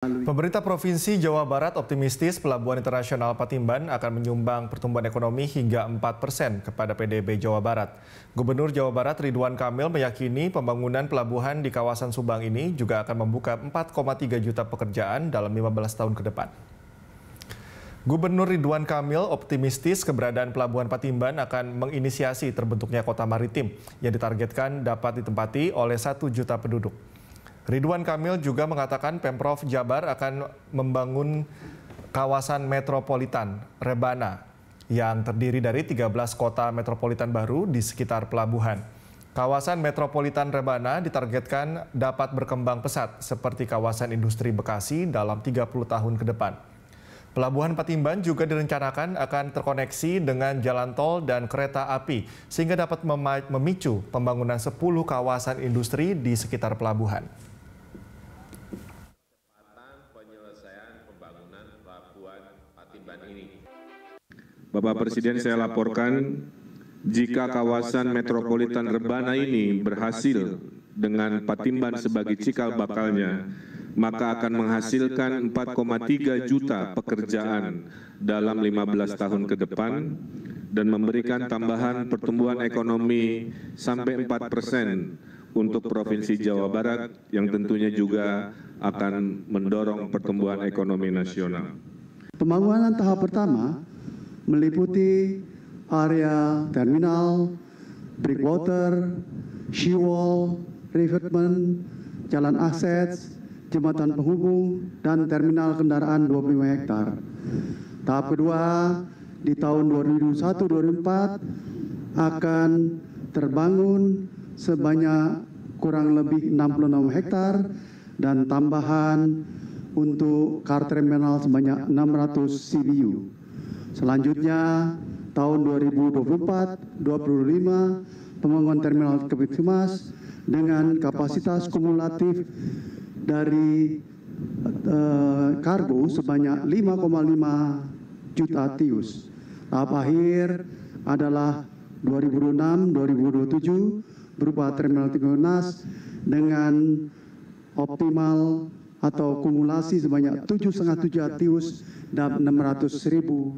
Pemerintah Provinsi Jawa Barat optimistis Pelabuhan Internasional Patimban akan menyumbang pertumbuhan ekonomi hingga 4 persen kepada PDB Jawa Barat. Gubernur Jawa Barat Ridwan Kamil meyakini pembangunan pelabuhan di kawasan Subang ini juga akan membuka 4,3 juta pekerjaan dalam 15 tahun ke depan. Gubernur Ridwan Kamil optimistis keberadaan Pelabuhan Patimban akan menginisiasi terbentuknya kota maritim yang ditargetkan dapat ditempati oleh 1 juta penduduk. Ridwan Kamil juga mengatakan Pemprov Jabar akan membangun kawasan metropolitan Rebana yang terdiri dari 13 kota metropolitan baru di sekitar pelabuhan. Kawasan metropolitan Rebana ditargetkan dapat berkembang pesat seperti kawasan industri Bekasi dalam 30 tahun ke depan. Pelabuhan Patimban juga direncanakan akan terkoneksi dengan jalan tol dan kereta api sehingga dapat memicu pembangunan 10 kawasan industri di sekitar pelabuhan. ketertiban ini. Bapak Presiden saya laporkan jika kawasan metropolitan Rebana ini berhasil dengan Patimban sebagai cikal bakalnya, maka akan menghasilkan 4,3 juta pekerjaan dalam 15 tahun ke depan dan memberikan tambahan pertumbuhan ekonomi sampai 4 persen untuk Provinsi Jawa Barat yang tentunya juga akan mendorong pertumbuhan ekonomi nasional. Pembangunan tahap pertama meliputi area terminal, breakwater, seawall, revetment, jalan akses, jembatan penghubung, dan terminal kendaraan 25 hektar. Tahap kedua di tahun 2021-2004 akan terbangun sebanyak kurang lebih 66 hektar dan tambahan untuk car terminal sebanyak 600 CBU. Selanjutnya, tahun 2024-25, pembangunan terminal Kepit Humas dengan kapasitas kumulatif dari uh, kargo sebanyak 5,5 juta tius. Tahap akhir adalah 2006 2027 berupa terminal Tigonas dengan optimal atau kumulasi sebanyak tujuh juta puluh dan enam ratus ribu